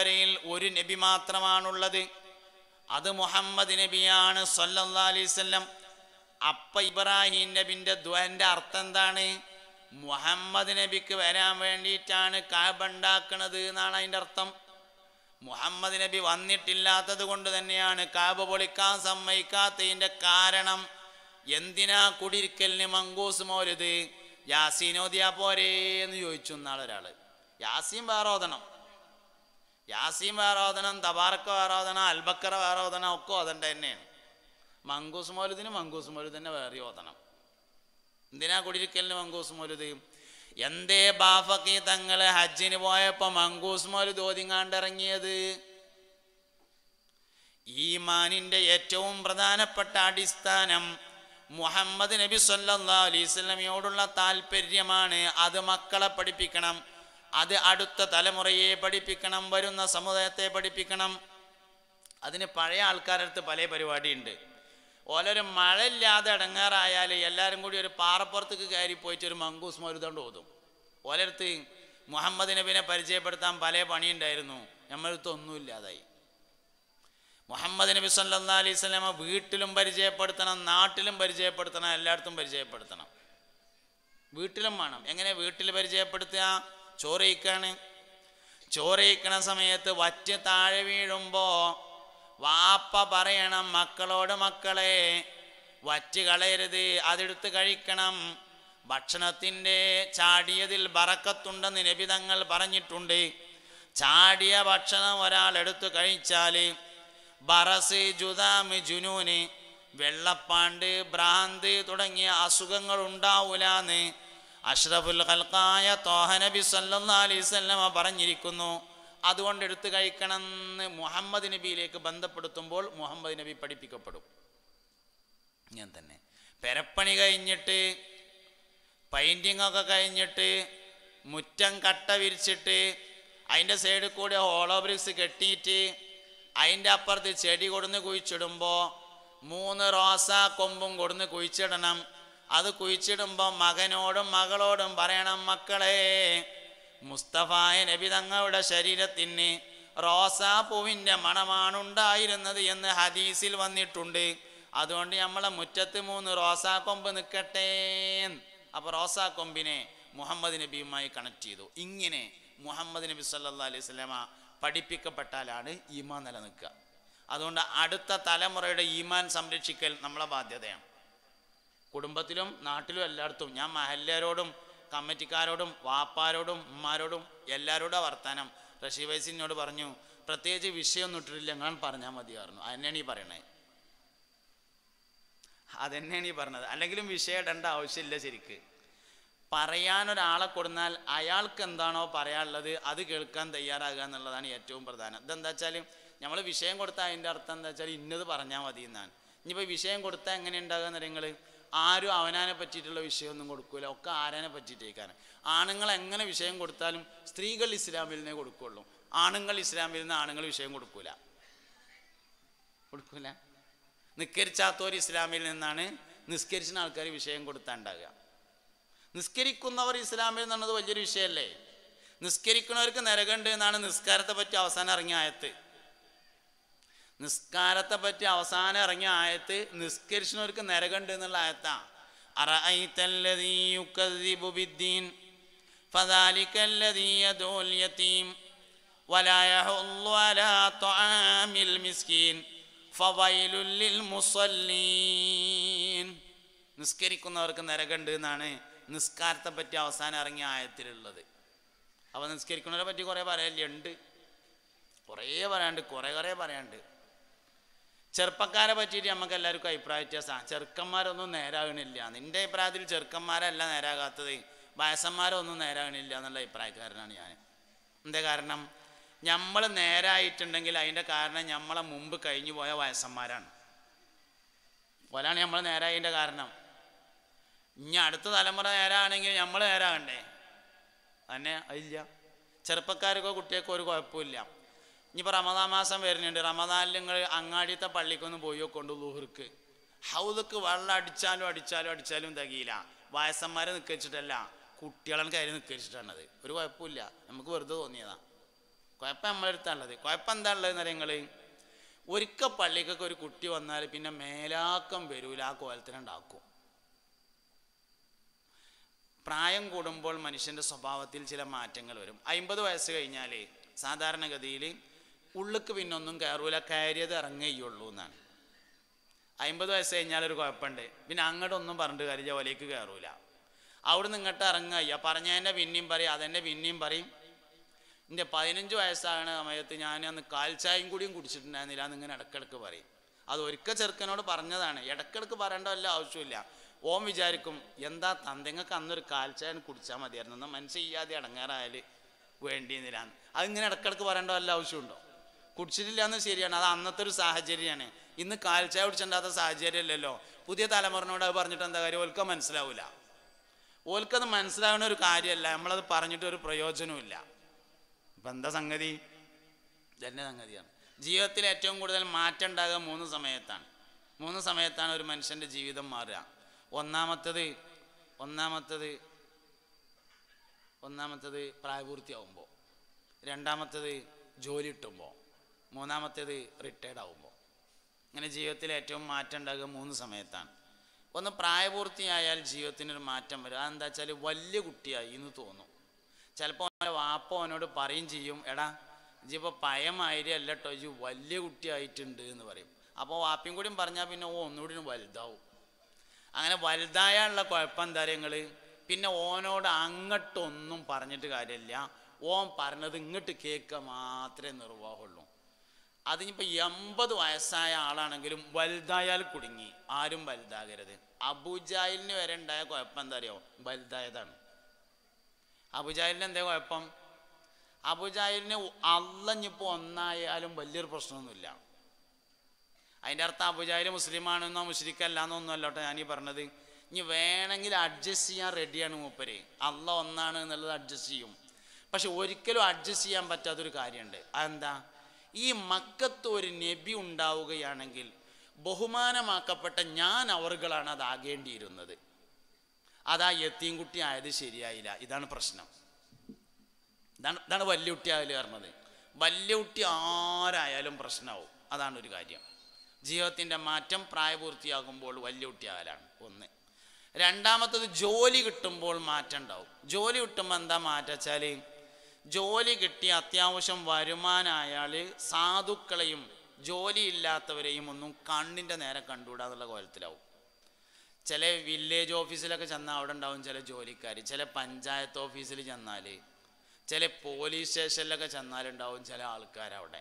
പരമ്പരയിൽ ഒരു നബി മാത്രമാണുള്ളത് അത് മുഹമ്മദ് നബിയാണ് സല്ലാസ്വല്ലം അപ്പ ഇബ്രാഹിം നബിൻ്റെ ദ്വൻ്റെ അർത്ഥം എന്താണ് മുഹമ്മദ് നബിക്ക് വരാൻ വേണ്ടിയിട്ടാണ് കാബ് എന്നാണ് അതിൻ്റെ അർത്ഥം മുഹമ്മദ് നബി വന്നിട്ടില്ലാത്തത് കൊണ്ട് തന്നെയാണ് കാബ് പൊളിക്കാൻ സമ്മതിക്കാത്തതിൻ്റെ കാരണം എന്തിനാ കുടിയിരിക്കലിന് മങ്കൂസ് മോരുത് യാസീനോദിയാ പോരേ എന്ന് ചോദിച്ചു എന്നാളൊരാൾ യാസീൻ വേറെ യാസീം വേറാവതനം തബാറക്ക ആരാധന അൽബക്കറ ആരാധന ഒക്കെ ഓതണ്ട തന്നെയാണ് മങ്കൂസ് മൗലുദിന് മങ്കൂസ് മൗലുദ് തന്നെ വേറെ ഓതണം എന്തിനാ കുടിയിരിക്കലിന് മങ്കൂസ് മൗലുദ് എന്തേ ബാഫക്കി തങ്ങൾ ഹജ്ജിന് പോയപ്പോൾ മങ്കൂസ് മൗലുദ് ഓതിങ്ങാണ്ടിറങ്ങിയത് ഈമാനിൻ്റെ ഏറ്റവും പ്രധാനപ്പെട്ട അടിസ്ഥാനം മുഹമ്മദ് നബി സല്ലാ അലൈസ്മയോടുള്ള താല്പര്യമാണ് അത് മക്കളെ പഠിപ്പിക്കണം അത് അടുത്ത തലമുറയെ പഠിപ്പിക്കണം വരുന്ന സമുദായത്തെ പഠിപ്പിക്കണം അതിന് പഴയ ആൾക്കാരടുത്ത് പല പരിപാടിയുണ്ട് ഓലൊരു മഴയില്ലാതെ ഇടങ്ങാറായാൽ എല്ലാവരും കൂടി ഒരു പാറപ്പുറത്തേക്ക് കയറി പോയിട്ട് ഒരു മങ്കൂസ് മരുതണ്ട് ഓതും ഓലടുത്ത് മുഹമ്മദ് നബിനെ പരിചയപ്പെടുത്താൻ പല പണിയുണ്ടായിരുന്നു നമ്മളടുത്ത് ഒന്നുമില്ലാതായി മുഹമ്മദ് നബി സല്ലാ അലൈഹി സ്വലാമ വീട്ടിലും പരിചയപ്പെടുത്തണം നാട്ടിലും പരിചയപ്പെടുത്തണം എല്ലായിടത്തും പരിചയപ്പെടുത്തണം വീട്ടിലും വേണം എങ്ങനെ വീട്ടിൽ പരിചയപ്പെടുത്തുക ചോറയിക്കാണ് ചോറയിക്കണ സമയത്ത് വറ്റ് താഴെ വീഴുമ്പോൾ വാപ്പ പറയണം മക്കളോട് മക്കളെ വറ്റ് കളയരുത് അതെടുത്ത് കഴിക്കണം ഭക്ഷണത്തിൻ്റെ ചാടിയതിൽ ബറക്കത്തുണ്ടെന്ന് നിബിതങ്ങൾ പറഞ്ഞിട്ടുണ്ട് ചാടിയ ഭക്ഷണം ഒരാൾ എടുത്തു കഴിച്ചാൽ ബറസ് ജുദാമ് ജുനൂന് വെള്ളപ്പാണ്ട് ഭ്രാന്ത് തുടങ്ങിയ അസുഖങ്ങൾ ഉണ്ടാവൂലെന്ന് അഷ്റഫുൽ ഖൽഖായ തോഹ നബി അലൈഹി വസല്ലമ പറഞ്ഞിരിക്കുന്നു അതുകൊണ്ട് എടുത്തു എന്ന് മുഹമ്മദ് നബിയിലേക്ക് ബന്ധപ്പെടുത്തുമ്പോൾ മുഹമ്മദ് നബി പഠിപ്പിക്കപ്പെടും ഞാൻ തന്നെ പെരപ്പണി കഴിഞ്ഞിട്ട് പെയിൻറ്റിംഗ് ഒക്കെ കഴിഞ്ഞിട്ട് മുറ്റം കട്ട വിരിച്ചിട്ട് അതിൻ്റെ സൈഡിൽ കൂടി ബ്രിക്സ് കെട്ടിയിട്ട് അതിൻ്റെ അപ്പുറത്ത് ചെടി കൊടുന്ന് കുഴിച്ചിടുമ്പോൾ മൂന്ന് റോസാ കൊമ്പും കൊടുന്ന് കുഴിച്ചിടണം അത് കുഴിച്ചിടുമ്പോൾ മകനോടും മകളോടും പറയണം മക്കളെ മുസ്തഫായ നബി തങ്ങളുടെ ശരീരത്തിന് റോസാപ്പൂവിൻ്റെ മണമാണുണ്ടായിരുന്നത് എന്ന് ഹദീസിൽ വന്നിട്ടുണ്ട് അതുകൊണ്ട് നമ്മളെ മുറ്റത്ത് മൂന്ന് റോസാക്കൊമ്പ് നിൽക്കട്ടെ അപ്പോൾ റോസാക്കൊമ്പിനെ മുഹമ്മദ് നബിയുമായി കണക്ട് ചെയ്തു ഇങ്ങനെ മുഹമ്മദ് നബി സല്ലാ അലൈഹി സ്വലാമ പഠിപ്പിക്കപ്പെട്ടാലാണ് ഈമാൻ നിലനിൽക്കുക അതുകൊണ്ട് അടുത്ത തലമുറയുടെ ഈമാൻ സംരക്ഷിക്കൽ നമ്മളെ ബാധ്യതയാണ് കുടുംബത്തിലും നാട്ടിലും എല്ലായിടത്തും ഞാൻ മഹല്ലേരോടും കമ്മിറ്റിക്കാരോടും വാപ്പാരോടും ഉമ്മാരോടും എല്ലാവരോടും വർത്തമാനം റഷീ വൈസിനോട് പറഞ്ഞു പ്രത്യേകിച്ച് വിഷയമൊന്നും ഇട്ടിട്ടില്ല ഞാൻ പറഞ്ഞാൽ മതിയായിരുന്നു അതന്നെയാണ് ഈ പറയണേ അതന്നെയാണ് ഈ പറഞ്ഞത് അല്ലെങ്കിലും വിഷയം ഇടേണ്ട ആവശ്യമില്ല ശരിക്ക് പറയാൻ ഒരാളെ കൊടുന്നാൽ അയാൾക്ക് എന്താണോ പറയാനുള്ളത് അത് കേൾക്കാൻ തയ്യാറാകുക എന്നുള്ളതാണ് ഏറ്റവും പ്രധാനം ഇതെന്താ വെച്ചാൽ നമ്മൾ വിഷയം കൊടുത്താൽ അതിൻ്റെ അർത്ഥം എന്താ വെച്ചാൽ ഇന്നത് പറഞ്ഞാൽ മതി എന്നാണ് ഇനിയിപ്പോൾ വിഷയം കൊടുത്താൽ എങ്ങനെ ഉണ്ടാകുക എന്നറിയങ്ങൾ ആരും അവനാനെ പറ്റിയിട്ടുള്ള വിഷയമൊന്നും കൊടുക്കൂല ഒക്കെ ആരാനെ പറ്റിയിട്ടേക്കാണ് ആണുങ്ങൾ എങ്ങനെ വിഷയം കൊടുത്താലും സ്ത്രീകൾ ഇസ്ലാമിൽ നിന്നേ കൊടുക്കുള്ളൂ ആണുങ്ങൾ ഇസ്ലാമിൽ നിന്ന് ആണുങ്ങൾ വിഷയം കൊടുക്കൂല കൊടുക്കൂല നിസ്കരിച്ചാത്തവർ ഇസ്ലാമിൽ നിന്നാണ് നിസ്കരിച്ചിന് ആൾക്കാർ വിഷയം കൊടുത്താണ്ടാകുക നിസ്കരിക്കുന്നവർ ഇസ്ലാമിൽ നിന്നത് വലിയൊരു വിഷയമല്ലേ നിസ്കരിക്കുന്നവർക്ക് നിരകണ്ട് എന്നാണ് നിസ്കാരത്തെ പറ്റി അവസാനം ഇറങ്ങിയ ആയത്ത് നിസ്കാരത്തെ പറ്റി അവസാനം ഇറങ്ങിയ ആയത്ത് നിസ്കരിച്ചവർക്ക് നരകണ്ട് എന്നുള്ള ആയത്താണ് നിസ്കരിക്കുന്നവർക്ക് നരകണ്ട് എന്നാണ് നിസ്കാരത്തെ പറ്റി അവസാനം ഇറങ്ങിയ ആയത്തിലുള്ളത് അപ്പൊ നിസ്കരിക്കുന്നവരെ പറ്റി കുറേ പറയലുണ്ട് കുറേ പറയാണ്ട് കുറേ കുറേ പറയാണ്ട് ചെറുപ്പക്കാരെ പറ്റിയിട്ട് നമുക്ക് എല്ലാവർക്കും അഭിപ്രായ വ്യത്യാസമാണ് ചെറുക്കന്മാരൊന്നും നേരാകണില്ല നിൻ്റെ അഭിപ്രായത്തിൽ ചെറുക്കന്മാരല്ല നേരാകാത്തത് വയസ്സന്മാരൊന്നും നേരാകണില്ല എന്നുള്ള അഭിപ്രായക്കാരനാണ് ഞാൻ എന്താ കാരണം നമ്മൾ നേരായിട്ടുണ്ടെങ്കിൽ അതിൻ്റെ കാരണം നമ്മളെ മുമ്പ് കഴിഞ്ഞു പോയ വയസ്സന്മാരാണ് പോലാണ് നമ്മൾ നേരായതിൻ്റെ കാരണം ഇനി അടുത്ത തലമുറ നേരാണെങ്കിൽ നമ്മൾ നേരാകണ്ടേ തന്നെ അതില്ല ചെറുപ്പക്കാർക്കോ കുട്ടികൾക്കോ ഒരു കുഴപ്പമില്ല ഇനിയിപ്പോൾ റമദാ മാസം വരുന്നുണ്ട് റമദാനിൽ നിങ്ങൾ അങ്ങാടിയത്തെ പള്ളിക്കൊന്ന് പോയി കൊണ്ട് ലൂഹർക്ക് ഹൗദക്ക് വെള്ളം അടിച്ചാലും അടിച്ചാലും അടിച്ചാലും തികയില്ല വയസ്സന്മാരെ നിൽക്കരിച്ചിട്ടല്ല കുട്ടികളെ കയറി അത് ഒരു കുഴപ്പമില്ല നമുക്ക് വെറുതെ തോന്നിയതാണ് കുഴപ്പം നമ്മളെടുത്താണുള്ളത് കുഴപ്പം എന്താ ഉള്ളതെന്ന് അറിയാം നിങ്ങൾ ഒരിക്കൽ പള്ളിക്കൊക്കെ ഒരു കുട്ടി വന്നാൽ പിന്നെ മേലാക്കം വരൂല ആ കോലത്തിനുണ്ടാക്കും പ്രായം കൂടുമ്പോൾ മനുഷ്യൻ്റെ സ്വഭാവത്തിൽ ചില മാറ്റങ്ങൾ വരും അമ്പത് വയസ്സ് കഴിഞ്ഞാൽ സാധാരണഗതിയിൽ ഉള്ളിക്ക് പിന്നൊന്നും കയറൂല കയറിയത് ഇറങ്ങുകയുള്ളൂ എന്നാണ് അമ്പത് വയസ്സ് കഴിഞ്ഞാലൊരു കുഴപ്പമുണ്ട് പിന്നെ അങ്ങോട്ടൊന്നും പറഞ്ഞിട്ട് കാര്യമില്ല ഒലേക്ക് കയറൂല നിന്ന് ഇങ്ങോട്ട് ഇറങ്ങുക പറഞ്ഞതിൻ്റെ പിന്നെയും പറയും അതെന്നെ പിന്നെയും പറയും എൻ്റെ പതിനഞ്ച് വയസ്സാണ് സമയത്ത് ഞാൻ അന്ന് കാൽച്ചായും കൂടിയും കുടിച്ചിട്ടുണ്ടായിരുന്നില്ല ഇങ്ങനെ ഇടക്കിടക്ക് പറയും അത് ഒരിക്കൽ ചെറുക്കനോട് പറഞ്ഞതാണ് ഇടക്കിടക്ക് പറയേണ്ട വല്ല ആവശ്യമില്ല ഓം വിചാരിക്കും എന്താ തന്തങ്ങൾക്ക് അന്നൊരു കാൽച്ചായൻ കുടിച്ചാൽ മതിയായിരുന്നു എന്നാൽ മനസ്സ് ചെയ്യാതെ ഇടങ്ങാറായാൽ വേണ്ടിയിരുന്നില്ല അതിങ്ങനെ ഇടക്കിടക്ക് പറയേണ്ട വല്ല ആവശ്യമുണ്ടോ കുടിച്ചിട്ടില്ല എന്ന് ശരിയാണ് അത് അന്നത്തെ ഒരു സാഹചര്യമാണ് ഇന്ന് കാൽച്ചായ സാഹചര്യം സാഹചര്യമല്ലല്ലോ പുതിയ തലമുറനോട് അത് പറഞ്ഞിട്ട് എന്താ കാര്യം ഓൽക്ക മനസ്സിലാവില്ല ഓൽക്കത് മനസ്സിലാവുന്ന ഒരു കാര്യമല്ല നമ്മളത് പറഞ്ഞിട്ട് ഒരു പ്രയോജനവുമില്ല ഇപ്പം എന്താ സംഗതി ഇതന്നെ സംഗതിയാണ് ജീവിതത്തിൽ ഏറ്റവും കൂടുതൽ മാറ്റം ഉണ്ടാകുക മൂന്ന് സമയത്താണ് മൂന്ന് സമയത്താണ് ഒരു മനുഷ്യൻ്റെ ജീവിതം മാറുക ഒന്നാമത്തത് ഒന്നാമത്തത് ഒന്നാമത്തത് പ്രായപൂർത്തിയാവുമ്പോൾ രണ്ടാമത്തത് ജോലി കിട്ടുമ്പോൾ മൂന്നാമത്തേത് റിട്ടയർഡ് ആകുമ്പോൾ അങ്ങനെ ജീവിതത്തിൽ ഏറ്റവും മാറ്റം ഉണ്ടാകുക മൂന്ന് സമയത്താണ് ഒന്ന് പ്രായപൂർത്തിയായാൽ ജീവിതത്തിനൊരു മാറ്റം വരും അതെന്താ വെച്ചാൽ വലിയ കുട്ടിയായി എന്ന് തോന്നും ചിലപ്പോൾ അവൻ്റെ വാപ്പ അവനോട് പറയും ചെയ്യും എടാ ഇപ്പോൾ പയമായിരി അല്ല കേട്ടോ ഇജ് വലിയ കുട്ടിയായിട്ടുണ്ട് എന്ന് പറയും അപ്പോൾ വാപ്പയും കൂടിയും പറഞ്ഞാൽ പിന്നെ ഓ ഒന്നുകൂടി വലുതാവും അങ്ങനെ വലുതായുള്ള കുഴപ്പം എന്താ നിങ്ങൾ പിന്നെ ഓനോട് അങ്ങോട്ടൊന്നും പറഞ്ഞിട്ട് കാര്യമില്ല ഓൻ പറഞ്ഞത് ഇങ്ങോട്ട് കേൾക്കുക മാത്രമേ നിർവാഹമുള്ളൂ അതിനിപ്പോൾ എൺപത് വയസ്സായ ആളാണെങ്കിലും വലുതായാൽ കുടുങ്ങി ആരും വലുതാകരുത് അബുജായിലിന് വരെ ഉണ്ടായ കുഴപ്പം എന്താ അറിയോ വലുതായതാണ് അബുജായിലിന് എന്താ കുഴപ്പം അബുജായിലിന് അല്ലഞ്ഞിപ്പോൾ ഒന്നായാലും വലിയൊരു പ്രശ്നമൊന്നുമില്ല അതിൻ്റെ അർത്ഥം അബുജായിൽ മുസ്ലിമാണെന്നോ മുസ്ലിക്കല്ല എന്നൊന്നും അല്ലോട്ടെ ഞാനീ പറഞ്ഞത് ഇനി വേണമെങ്കിൽ അഡ്ജസ്റ്റ് ചെയ്യാൻ റെഡിയാണ് മൂപ്പര് അല്ല ഒന്നാണ് എന്നുള്ളത് അഡ്ജസ്റ്റ് ചെയ്യും പക്ഷെ ഒരിക്കലും അഡ്ജസ്റ്റ് ചെയ്യാൻ പറ്റാത്തൊരു കാര്യമുണ്ട് അതെന്താ ഈ മക്കത്ത് ഒരു നബി ഉണ്ടാവുകയാണെങ്കിൽ ബഹുമാനമാക്കപ്പെട്ട ഞാൻ അവറുകളാണ് അതാകേണ്ടിയിരുന്നത് അതാ കുട്ടി ആയത് ശരിയായില്ല ഇതാണ് പ്രശ്നം ഇതാണ് ഇതാണ് വല്യ കുട്ടി ആയാലും പറഞ്ഞത് വല്യ കുട്ടി ആരായാലും പ്രശ്നമാവും അതാണ് ഒരു കാര്യം ജീവിതത്തിൻ്റെ മാറ്റം പ്രായപൂർത്തിയാകുമ്പോൾ വല്യ കുട്ടി ആയാലാണ് ഒന്ന് രണ്ടാമത്തത് ജോലി കിട്ടുമ്പോൾ മാറ്റം ഉണ്ടാവും ജോലി കിട്ടുമ്പോൾ എന്താ മാറ്റം വെച്ചാൽ ജോലി കിട്ടിയ അത്യാവശ്യം വരുമാനായാൽ സാധുക്കളെയും ജോലിയില്ലാത്തവരെയും ഒന്നും കണ്ണിൻ്റെ നേരെ കണ്ടുകൂടാ കോലത്തിലാവും ചില വില്ലേജ് ഓഫീസിലൊക്കെ ചെന്നാൽ അവിടെ ഉണ്ടാവും ചില ജോലിക്കാർ ചില പഞ്ചായത്ത് ഓഫീസിൽ ചെന്നാൽ ചില പോലീസ് സ്റ്റേഷനിലൊക്കെ ചെന്നാലുണ്ടാവും ചില ആൾക്കാർ അവിടെ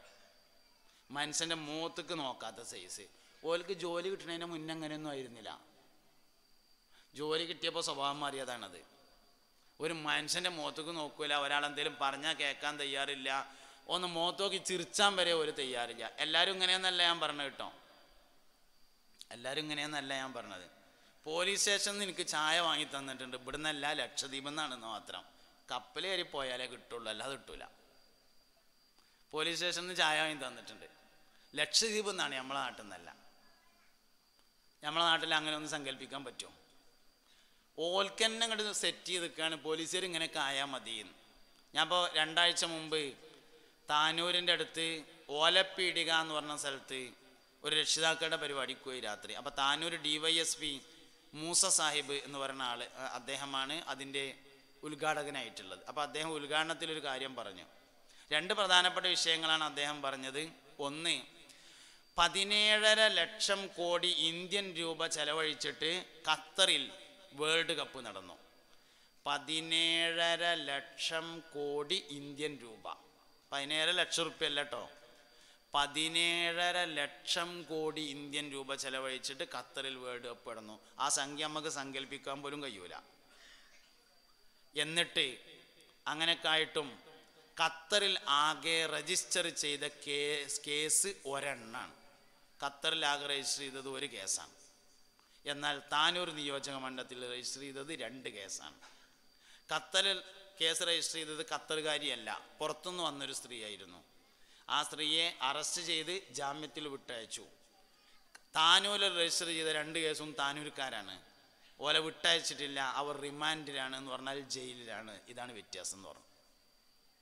മനുഷ്യൻ്റെ മൂത്തക്ക് നോക്കാത്ത സൈസ് ഓൽക്ക് ജോലി കിട്ടുന്നതിന് മുന്നേ അങ്ങനെയൊന്നും ആയിരുന്നില്ല ജോലി കിട്ടിയപ്പോൾ സ്വഭാവം മാറിയതാണത് ഒരു മനുഷ്യൻ്റെ മുഖത്തേക്ക് നോക്കൂല എന്തെങ്കിലും പറഞ്ഞാൽ കേൾക്കാൻ തയ്യാറില്ല ഒന്ന് മുഖത്തോക്കി ചിരിച്ചാൻ വരെ ഒരു തയ്യാറില്ല എല്ലാവരും ഇങ്ങനെയെന്നല്ല ഞാൻ പറഞ്ഞത് കേട്ടോ എല്ലാവരും ഇങ്ങനെയെന്നല്ല ഞാൻ പറഞ്ഞത് പോലീസ് സ്റ്റേഷനിൽ നിന്ന് എനിക്ക് ചായ വാങ്ങി തന്നിട്ടുണ്ട് ഇവിടുന്നല്ല ലക്ഷദ്വീപിൽ നിന്നാണെന്ന് മാത്രം കപ്പലേരി പോയാലേ കിട്ടുള്ളൂ അല്ലാതെ കിട്ടൂല പോലീസ് സ്റ്റേഷനിൽ നിന്ന് ചായ വാങ്ങി തന്നിട്ടുണ്ട് ലക്ഷദ്വീപ് എന്നാണ് നമ്മളെ നാട്ടിൽ നിന്നല്ല നമ്മളെ നാട്ടിൽ അങ്ങനെ ഒന്ന് സങ്കല്പിക്കാൻ പറ്റുമോ ഓൽക്കന്നെ അങ്ങോട്ട് സെറ്റ് ചെയ്ത് നിൽക്കുകയാണ് പോലീസുകാർ ഇങ്ങനെയൊക്കെ ആയാൽ മതി ഞാൻ ഇപ്പോൾ രണ്ടാഴ്ച മുമ്പ് താനൂരിൻ്റെ അടുത്ത് ഓലപ്പീടിക എന്ന് പറഞ്ഞ സ്ഥലത്ത് ഒരു രക്ഷിതാക്കളുടെ പരിപാടി പോയി രാത്രി അപ്പോൾ Tanur D Y S P Moosa Sahib എന്ന് പറയുന്ന ആൾ അദ്ദേഹമാണ് അതിൻ്റെ ഉദ്ഘാടകനായിട്ടുള്ളത് അപ്പോൾ അദ്ദേഹം ഉദ്ഘാടനത്തിൽ ഒരു കാര്യം പറഞ്ഞു രണ്ട് പ്രധാനപ്പെട്ട വിഷയങ്ങളാണ് അദ്ദേഹം പറഞ്ഞത് ഒന്ന് പതിനേഴര ലക്ഷം കോടി ഇന്ത്യൻ രൂപ ചെലവഴിച്ചിട്ട് ഖത്തറിൽ വേൾഡ് കപ്പ് നടന്നു പതിനേഴര ലക്ഷം കോടി ഇന്ത്യൻ രൂപ പതിനേഴര ലക്ഷം റുപ്യ അല്ല കേട്ടോ പതിനേഴര ലക്ഷം കോടി ഇന്ത്യൻ രൂപ ചെലവഴിച്ചിട്ട് ഖത്തറിൽ വേൾഡ് കപ്പ് നടന്നു ആ സംഖ്യ നമുക്ക് സങ്കല്പിക്കാൻ പോലും കഴിയൂല എന്നിട്ട് അങ്ങനെയൊക്കെ ആയിട്ടും ഖത്തറിൽ ആകെ രജിസ്റ്റർ ചെയ്ത കേസ് കേസ് ഒരെണ്ണാണ് ഖത്തറിൽ ആകെ രജിസ്റ്റർ ചെയ്തത് ഒരു കേസാണ് എന്നാൽ താനൂർ നിയോജക മണ്ഡലത്തിൽ രജിസ്റ്റർ ചെയ്തത് രണ്ട് കേസാണ് ഖത്തറിൽ കേസ് രജിസ്റ്റർ ചെയ്തത് ഖത്തറുകാരിയല്ല പുറത്തുനിന്ന് വന്നൊരു സ്ത്രീയായിരുന്നു ആ സ്ത്രീയെ അറസ്റ്റ് ചെയ്ത് ജാമ്യത്തിൽ വിട്ടയച്ചു താനൂരിൽ രജിസ്റ്റർ ചെയ്ത രണ്ട് കേസും താനൂർക്കാരാണ് ഓലെ വിട്ടയച്ചിട്ടില്ല അവർ റിമാൻഡിലാണ് എന്ന് പറഞ്ഞാൽ ജയിലിലാണ് ഇതാണ് വ്യത്യാസം എന്ന് പറഞ്ഞു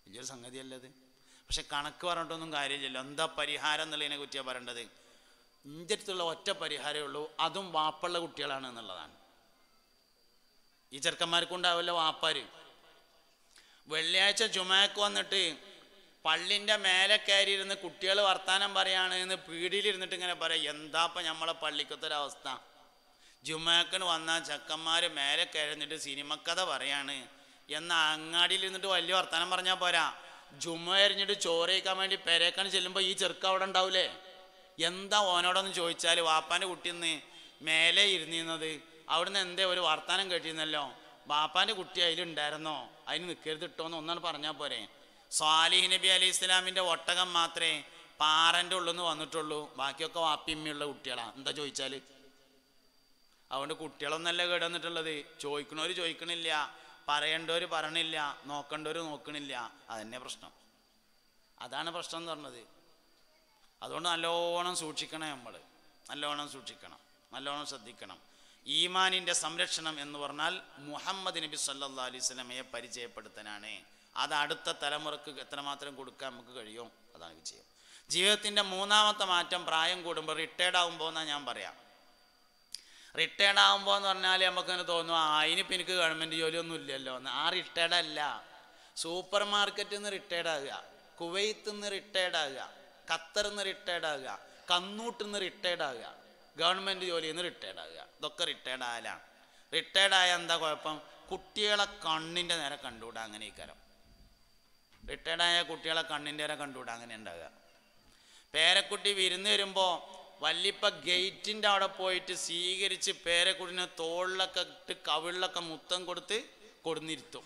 വലിയൊരു സംഗതിയല്ലത് പക്ഷെ കണക്ക് പറഞ്ഞിട്ടൊന്നും കാര്യമില്ലല്ലോ എന്താ പരിഹാരം എന്നുള്ളതിനെ കുറ്റിയാണ് പറയേണ്ടത് എൻ്റെ ഒറ്റ പരിഹാരമേ ഉള്ളൂ അതും വാപ്പുള്ള കുട്ടികളാണ് എന്നുള്ളതാണ് ഈ ചെറുക്കന്മാർക്കുണ്ടാവില്ല വാപ്പാര് വെള്ളിയാഴ്ച ചുമക്ക് വന്നിട്ട് പള്ളിൻ്റെ മേലെ കയറി ഇരുന്ന് കുട്ടികൾ വർത്താനം പറയാണ് എന്ന് പീടിയിലിരുന്നിട്ട് ഇങ്ങനെ പറയാം എന്താപ്പം നമ്മളെ പള്ളിക്കൊത്തൊരവസ്ഥ ജുമാക്കിന് വന്ന ചക്കന്മാർ മേലെ കയറിഞ്ഞിട്ട് സിനിമക്കഥ പറയാണ് എന്നാൽ അങ്ങാടിയിൽ ഇരുന്നിട്ട് വലിയ വർത്താനം പറഞ്ഞാൽ പോരാ ജുമ എറിഞ്ഞിട്ട് ചോറയിക്കാൻ വേണ്ടി പെരേക്കാൻ ചെല്ലുമ്പോൾ ഈ ചെറുക്ക അവിടെ ഉണ്ടാവില്ലേ എന്താ ഓനോടൊന്ന് ചോദിച്ചാൽ വാപ്പാൻ്റെ കുട്ടിന്ന് മേലെ ഇരുന്നിരുന്നത് അവിടുന്ന് എന്തേ ഒരു വർത്തമാനം കേട്ടിരുന്നല്ലോ വാപ്പാൻ്റെ കുട്ടി അതിലുണ്ടായിരുന്നോ അതിന് നിൽക്കരുത് ഇട്ടോന്ന് ഒന്നാണ് പറഞ്ഞാൽ പോരെ സ്വാലിഹ് നബി അലി ഇസ്ലാമിൻ്റെ ഒട്ടകം മാത്രമേ പാറൻ്റെ ഉള്ളിൽ നിന്ന് വന്നിട്ടുള്ളൂ ബാക്കിയൊക്കെ വാപ്പിയമ്മയുള്ള കുട്ടികളാണ് എന്താ ചോദിച്ചാൽ അതുകൊണ്ട് കുട്ടികളൊന്നല്ല കേടന്നിട്ടുള്ളത് ചോദിക്കണവർ ചോദിക്കണില്ല പറയേണ്ടവർ പറയണില്ല നോക്കേണ്ടവർ നോക്കണില്ല അതന്നെ പ്രശ്നം അതാണ് പ്രശ്നം എന്ന് പറഞ്ഞത് അതുകൊണ്ട് നല്ലോണം സൂക്ഷിക്കണം നമ്മൾ നല്ലോണം സൂക്ഷിക്കണം നല്ലോണം ശ്രദ്ധിക്കണം ഈമാനിൻ്റെ സംരക്ഷണം എന്ന് പറഞ്ഞാൽ മുഹമ്മദ് നബി സല്ലാ അലൈഹി സ്വലമയെ പരിചയപ്പെടുത്താനാണ് അത് അടുത്ത തലമുറക്ക് എത്രമാത്രം കൊടുക്കാൻ നമുക്ക് കഴിയും അതാണ് വിജയം ജീവിതത്തിൻ്റെ മൂന്നാമത്തെ മാറ്റം പ്രായം കൂടുമ്പോൾ റിട്ടയർഡ് ആകുമ്പോൾ എന്നാണ് ഞാൻ പറയാം റിട്ടയർഡ് ആകുമ്പോൾ എന്ന് പറഞ്ഞാൽ നമുക്കങ്ങനെ തോന്നും ആ ഇനിയിപ്പോൾ എനിക്ക് ഗവൺമെൻറ് ജോലിയൊന്നും ഇല്ലല്ലോ എന്ന് ആ റിട്ടയർഡ് അല്ല സൂപ്പർ മാർക്കറ്റിൽ നിന്ന് റിട്ടയർഡ് ആകുക കുവൈത്തിൽ നിന്ന് റിട്ടയർഡ് ആകുക ഖത്തറിൽ നിന്ന് റിട്ടയർഡ് ആകുക കന്നൂട്ടിൽ നിന്ന് റിട്ടയർഡ് ആകുക ഗവൺമെൻറ് ജോലിയിൽ നിന്ന് റിട്ടയർഡ് ആകുക ഇതൊക്കെ റിട്ടയർഡ് ആയാലാണ് റിട്ടയർഡ് ആയ എന്താ കുഴപ്പം കുട്ടികളെ കണ്ണിൻ്റെ നേരെ കണ്ടുകൂടാ അങ്ങനെ കരം റിട്ടയർഡ് ആയ കുട്ടികളെ കണ്ണിൻ്റെ നേരെ കണ്ടുകൂടാ അങ്ങനെ ഉണ്ടാകുക പേരക്കുട്ടി വിരുന്ന് വരുമ്പോൾ വല്ലിപ്പ ഗേറ്റിൻ്റെ അവിടെ പോയിട്ട് സ്വീകരിച്ച് പേരക്കുട്ടിനെ തോളിലൊക്കെ ഇട്ട് കവിളിലൊക്കെ മുത്തം കൊടുത്ത് കൊടുന്നിരുത്തും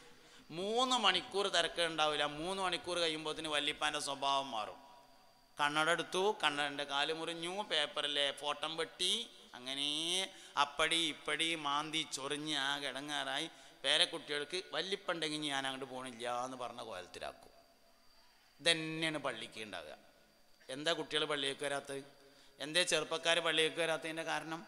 മൂന്ന് മണിക്കൂർ തിരക്കുണ്ടാവില്ല മൂന്ന് മണിക്കൂർ കഴിയുമ്പോഴത്തേന് വല്ലിപ്പാൻ്റെ സ്വഭാവം മാറും കണ്ണടെടുത്തു കണ്ണടൻ്റെ കാല് മുറിഞ്ഞു പേപ്പറിലെ ഫോട്ടം വെട്ടി അങ്ങനെ അപ്പടി ഇപ്പടി മാന്തി ചൊറിഞ്ഞ് ആ കിടങ്ങാറായി പേരക്കുട്ടികൾക്ക് വല്ലിപ്പണ്ടെങ്കിൽ ഞാൻ അങ്ങോട്ട് പോകണില്ല എന്ന് പറഞ്ഞ കോലത്തിലാക്കും ഇതന്നെയാണ് പള്ളിക്ക് ഉണ്ടാകുക എന്താ കുട്ടികൾ പള്ളിയൊക്കെ വരാത്തത് എന്തേ ചെറുപ്പക്കാർ പള്ളിയൊക്കെ വരാത്തതിൻ്റെ കാരണം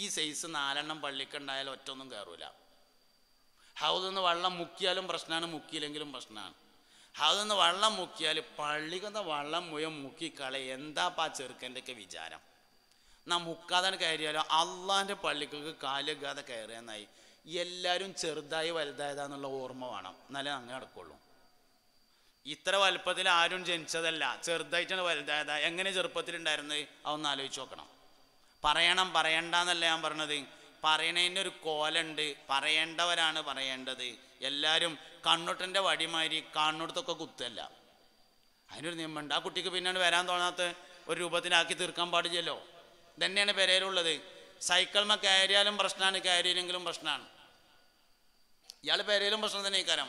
ഈ സൈസ് നാലെണ്ണം പള്ളിക്ക് ഉണ്ടായാൽ ഒറ്റൊന്നും കയറൂല ഹൗസ് ഹൗദെന്ന് വെള്ളം മുക്കിയാലും പ്രശ്നമാണ് മുക്കിയില്ലെങ്കിലും പ്രശ്നമാണ് അതൊന്ന് വള്ളം മുക്കിയാൽ കൊന്ന വള്ളം മുഴുവൻ മുക്കിക്കളെ എന്താപ്പാ ചെറുക്കൻ്റെയൊക്കെ വിചാരം നാ മുക്കാതെ കയറിയാലോ അള്ളാൻ്റെ പള്ളിക്കൊക്കെ കാലുകാതെ കയറിയെന്നായി എല്ലാവരും ചെറുതായി വലുതായതാന്നുള്ള ഓർമ്മ വേണം എന്നാലേ അങ്ങനെ നടക്കുള്ളൂ ഇത്ര വലുപ്പത്തിൽ ആരും ജനിച്ചതല്ല ചെറുതായിട്ടാണ് വലുതായതാ എങ്ങനെ ചെറുപ്പത്തിലുണ്ടായിരുന്നത് അതൊന്ന് ആലോചിച്ച് നോക്കണം പറയണം പറയണ്ടെന്നല്ല ഞാൻ പറഞ്ഞത് പറയണതിൻ്റെ ഒരു കോലുണ്ട് പറയേണ്ടവരാണ് പറയേണ്ടത് എല്ലാവരും കണ്ണൊട്ടൻ്റെ വടിമാരി കണ്ണൊടുത്തൊക്കെ കുത്തല്ല അതിനൊരു നിയമമുണ്ട് ആ കുട്ടിക്ക് പിന്നാണ് വരാൻ തോന്നാത്ത ഒരു രൂപത്തിലാക്കി തീർക്കാൻ പാടില്ലല്ലോ തന്നെയാണ് പെരയിലുള്ളത് സൈക്കിൾമ കയറിയാലും പ്രശ്നമാണ് കയറിയില്ലെങ്കിലും പ്രശ്നമാണ് ഇയാൾ പെരയിലും പ്രശ്നം തന്നെ ഇക്കാരം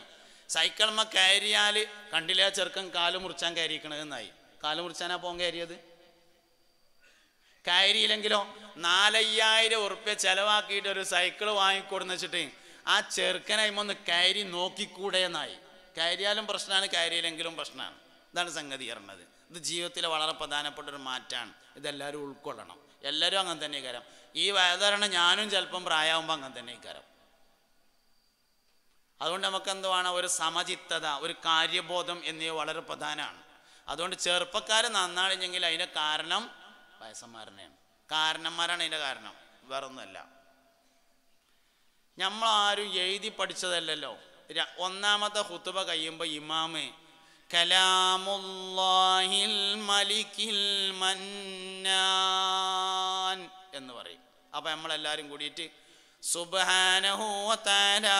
സൈക്കിൾമ കയറിയാൽ കണ്ടില്ല ചെറുക്കൻ കാല് മുറിച്ചാൻ കയറിക്കണതെന്നായി കാല് മുറിച്ചാനാ പോകാൻ കയറിയത് കയറിയില്ലെങ്കിലോ നാലയ്യായിരം ഉറുപ്പ്യ ചെലവാക്കിയിട്ട് ഒരു സൈക്കിൾ വാങ്ങിക്കൊടുന്ന് വെച്ചിട്ട് ആ ഒന്ന് കയറി നോക്കിക്കൂടെ എന്നായി കയറിയാലും പ്രശ്നമാണ് കയറിയില്ലെങ്കിലും പ്രശ്നമാണ് ഇതാണ് സംഗതി അറിഞ്ഞത് ഇത് ജീവിതത്തിലെ വളരെ പ്രധാനപ്പെട്ട ഒരു മാറ്റമാണ് ഇതെല്ലാവരും ഉൾക്കൊള്ളണം എല്ലാവരും അങ്ങനെ തന്നെ കരം ഈ വയധാരണ ഞാനും ചിലപ്പം പ്രായമാകുമ്പോൾ അങ്ങനെ തന്നെ കരം അതുകൊണ്ട് നമുക്ക് എന്തുവാണ് ഒരു സമചിത്തത ഒരു കാര്യബോധം എന്നിവ വളരെ പ്രധാനമാണ് അതുകൊണ്ട് ചെറുപ്പക്കാർ നന്നാളിഞ്ഞെങ്കിൽ അതിൻ്റെ കാരണം വയസ്സന്മാരനെയാണ് കാരണന്മാരാണ് അതിൻ്റെ കാരണം വേറൊന്നുമല്ല നമ്മളാരും എഴുതി പഠിച്ചതല്ലല്ലോ ഒന്നാമത്തെ ഹുത്തുബ കഴിയുമ്പോൾ ഇമാമ് കലാമുല്ലാഹിൽ മലിക്കിൽ മന്നാൻ എന്ന് പറയും അപ്പം നമ്മളെല്ലാവരും കൂടിയിട്ട് സുബാനഹൂന്ന്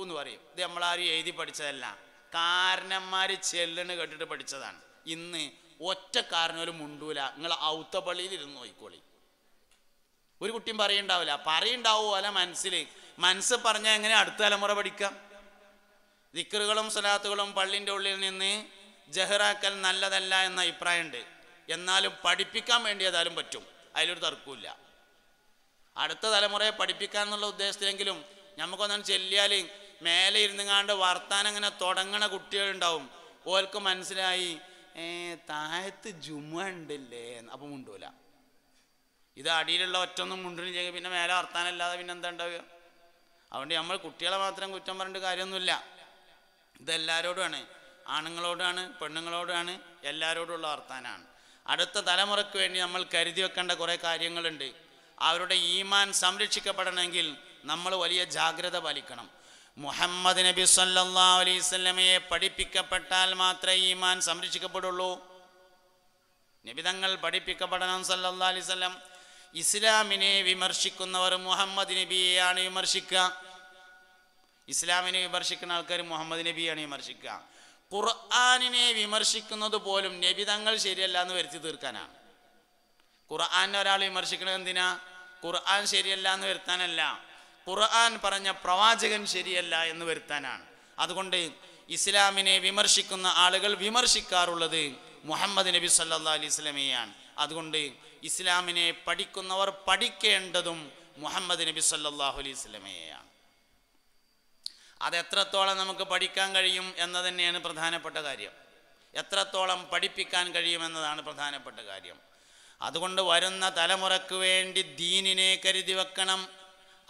എന്ന് പറയും ഇത് നമ്മളാരും എഴുതി പഠിച്ചതല്ല കാരണന്മാർ ചെല്ലണ് കേട്ടിട്ട് പഠിച്ചതാണ് ഇന്ന് ഒറ്റ ഒരു മുണ്ടൂല നിങ്ങൾ ഔത്തപ്പള്ളിയിൽ ഇരുന്ന് നോക്കിക്കോളി ഒരു കുട്ടിയും പറയുണ്ടാവില്ല പറയുണ്ടാവുമോ അല്ല മനസ്സിൽ മനസ്സ് പറഞ്ഞാൽ എങ്ങനെ അടുത്ത തലമുറ പഠിക്കാം ദിക്കറുകളും സ്വലാത്തുകളും പള്ളിൻ്റെ ഉള്ളിൽ നിന്ന് ജഹ്റാക്കൽ നല്ലതല്ല എന്ന അഭിപ്രായമുണ്ട് എന്നാലും പഠിപ്പിക്കാൻ വേണ്ടി ഏതായാലും പറ്റും അതിലൊരു തർക്കമില്ല അടുത്ത തലമുറയെ പഠിപ്പിക്കാൻ എന്നുള്ള ഉദ്ദേശത്തിലെങ്കിലും നമുക്കൊന്നും ചെല്ലിയാൽ മേലെ ഇരുന്നുങ്ങാണ്ട് വർത്താനം ഇങ്ങനെ തുടങ്ങണ കുട്ടികളുണ്ടാവും ഓൽക്ക് മനസ്സിലായി താഴത്ത് ജുമ്മ ഉണ്ടല്ലേ അപ്പം ഉണ്ടൂല ഇത് അടിയിലുള്ള ഒറ്റൊന്നും മുണ്ടിന് ചെയ്യുക പിന്നെ മേലെ വർത്താനല്ലാതെ പിന്നെ എന്താ ഉണ്ടാവുക അതുകൊണ്ട് നമ്മൾ കുട്ടികളെ മാത്രം കുറ്റം പറഞ്ഞിട്ട് കാര്യമൊന്നുമില്ല ഇതെല്ലാവരോടുമാണ് ആണുങ്ങളോടാണ് പെണ്ണുങ്ങളോടാണ് എല്ലാരോടുള്ള വർത്താനാണ് അടുത്ത തലമുറയ്ക്ക് വേണ്ടി നമ്മൾ കരുതി വെക്കേണ്ട കുറേ കാര്യങ്ങളുണ്ട് അവരുടെ ഈമാൻ സംരക്ഷിക്കപ്പെടണമെങ്കിൽ നമ്മൾ വലിയ ജാഗ്രത പാലിക്കണം മുഹമ്മദ് നബി സല്ലാ അലൈസ്മയെ പഠിപ്പിക്കപ്പെട്ടാൽ മാത്രമേ ഈമാൻ സംരക്ഷിക്കപ്പെടുള്ളൂ നിബിതങ്ങൾ പഠിപ്പിക്കപ്പെടണം സല്ലാ അലൈവല്ലം ഇസ്ലാമിനെ വിമർശിക്കുന്നവർ മുഹമ്മദ് നബിയെയാണ് വിമർശിക്കുക ഇസ്ലാമിനെ വിമർശിക്കുന്ന ആൾക്കാർ മുഹമ്മദ് നബിയാണ് വിമർശിക്കുക ഖുർആാനിനെ വിമർശിക്കുന്നത് പോലും നബി തങ്ങൾ ശരിയല്ല എന്ന് വരുത്തി തീർക്കാനാണ് ഖുർആാനിനെ ഒരാൾ വിമർശിക്കുന്നത് എന്തിനാ ഖുർആൻ ശരിയല്ല എന്ന് വരുത്താനല്ല ഖുർആൻ പറഞ്ഞ പ്രവാചകൻ ശരിയല്ല എന്ന് വരുത്താനാണ് അതുകൊണ്ട് ഇസ്ലാമിനെ വിമർശിക്കുന്ന ആളുകൾ വിമർശിക്കാറുള്ളത് മുഹമ്മദ് നബി സല്ലാ അലൈഹി സ്വലമയാണ് അതുകൊണ്ട് ഇസ്ലാമിനെ പഠിക്കുന്നവർ പഠിക്കേണ്ടതും മുഹമ്മദ് നബി സല്ലാഹു അലൈഹി സ്വലമയെയാണ് അതെത്രത്തോളം നമുക്ക് പഠിക്കാൻ കഴിയും എന്ന് തന്നെയാണ് പ്രധാനപ്പെട്ട കാര്യം എത്രത്തോളം പഠിപ്പിക്കാൻ കഴിയുമെന്നതാണ് പ്രധാനപ്പെട്ട കാര്യം അതുകൊണ്ട് വരുന്ന തലമുറക്ക് വേണ്ടി ദീനിനെ കരുതി വെക്കണം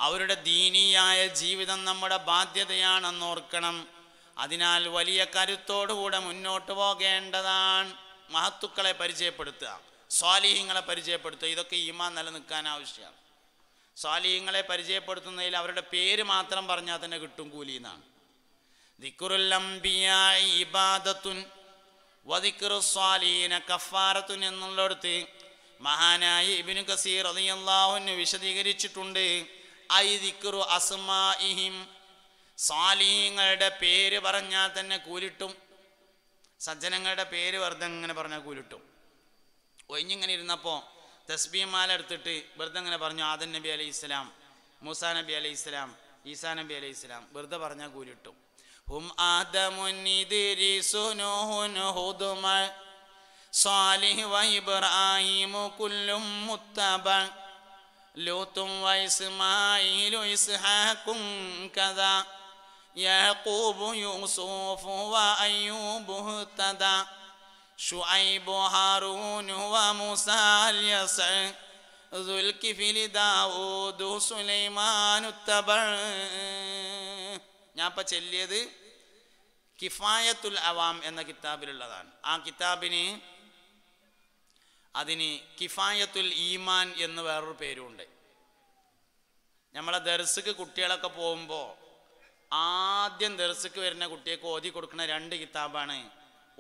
അവരുടെ ദീനിയായ ജീവിതം നമ്മുടെ ബാധ്യതയാണെന്ന് ഓർക്കണം അതിനാൽ വലിയ കരുത്തോടുകൂടെ മുന്നോട്ട് പോകേണ്ടതാണ് മഹത്തുക്കളെ പരിചയപ്പെടുത്തുക സ്വാലിഹിങ്ങളെ പരിചയപ്പെടുത്തുക ഇതൊക്കെ ഈമാൻ നിലനിൽക്കാൻ ആവശ്യമാണ് സ്വാലിഹിങ്ങളെ പരിചയപ്പെടുത്തുന്നതിൽ അവരുടെ പേര് മാത്രം പറഞ്ഞാൽ തന്നെ കിട്ടും കൂലി എന്നാണ് ദിക്കുറുല്ലംബിയായിബാദത്തുൻ വദിക്കുറുസ്വാലീന കഫാറത്തുൻ എന്നുള്ളിടത്ത് മഹാനായ ഇബിനു കസീർ അതിയല്ലാഹുന് വിശദീകരിച്ചിട്ടുണ്ട് ഐ ദിക്കുറു അസ്മാഇഹിം സാലീങ്ങളുടെ പേര് പറഞ്ഞാൽ തന്നെ കൂലിട്ടും സജ്ജനങ്ങളുടെ പേര് വെറുതെ ഇങ്ങനെ പറഞ്ഞാൽ കൂലിട്ടും ഒഴിഞ്ഞിങ്ങനെ ഇരുന്നപ്പോൾ തസ്ബീമാല എടുത്തിട്ട് വെറുതെ ഇങ്ങനെ പറഞ്ഞു ആദൻ നബി അലൈഹി ഇസ്ലാം മൂസാ നബി അലൈഹി ഇസ്ലാം ഈസാ നബി അലൈഹി ഇസ്ലാം വെറുതെ പറഞ്ഞാൽ കൂലിട്ടു ഹും സാലിഹ് വൈബ്രാഹിമു കുല്ലും മുത്തബ ലൂത്തും വൈസ്മായിലു ഇസ്ഹാഖും കഥ യഹൂബു യൂസൂഫു വ അയ്യൂബുഹ് തദാ ഷുഐബു ഹാറൂനു മൂസ അൽ യസ്അ ദുൽകിഫിൽ ദാവൂദു സുലൈമാനു തബർ ഞാൻ ഇപ്പം ചെല്ലിയത് കിഫായത്തുൽ അവാം എന്ന കിതാബിലുള്ളതാണ് ആ കിതാബിന് അതിന് കിഫായത്തുൽ ഈമാൻ എന്ന് വേറൊരു പേരുമുണ്ട് നമ്മളെ ദർസക്ക് കുട്ടികളൊക്കെ പോകുമ്പോൾ ആദ്യം ദർസക്ക് വരുന്ന കുട്ടിയൊക്കെ ഓതി കൊടുക്കുന്ന രണ്ട് കിതാബാണ്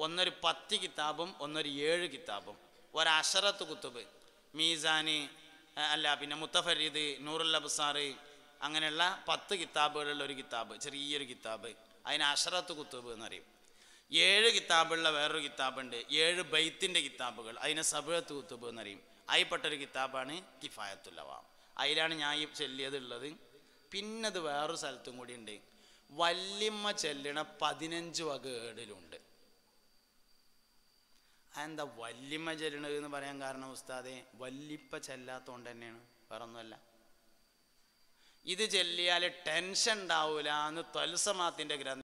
ഒന്നൊരു പത്ത് കിതാബും ഒന്നൊരു ഏഴ് കിതാബും ഒരഷറത്ത് കുത്തുബ് മീസാനി അല്ല പിന്നെ മുത്തഫരീദ് നൂറുൽ അബ്സാറ് അങ്ങനെയുള്ള പത്ത് കിതാബുകളുള്ള ഒരു കിതാബ് ചെറിയൊരു കിതാബ് അതിന് അഷറത്ത് കുത്തുബ് എന്നറിയും ഏഴ് കിതാബുള്ള വേറൊരു കിതാബുണ്ട് ഏഴ് ബൈത്തിൻ്റെ കിതാബുകൾ അതിനെ സബഴത്ത് കുത്തുബ് എന്നറിയും അതിൽപ്പെട്ടൊരു കിതാബാണ് കിഫായത്തുല്ലവാം അതിലാണ് ഞാൻ ഈ ചെല്ലിയതുള്ളത് പിന്നത് വേറൊരു സ്ഥലത്തും കൂടി ഉണ്ട് വല്യമ്മ ചെല്ലണ പതിനഞ്ച് വകേടിലുണ്ട് അതെന്താ വല്യമ്മ ചെല്ലണത് എന്ന് പറയാൻ കാരണം ഉസ്താദെ വല്ലിപ്പ ചെല്ലാത്തോണ്ട് തന്നെയാണ് വേറെ ഒന്നുമല്ല ഇത് ചെല്ലിയാൽ ടെൻഷൻ ഉണ്ടാവൂല എന്ന് തൽസമാത്തിന്റെ ഗ്രന്ഥം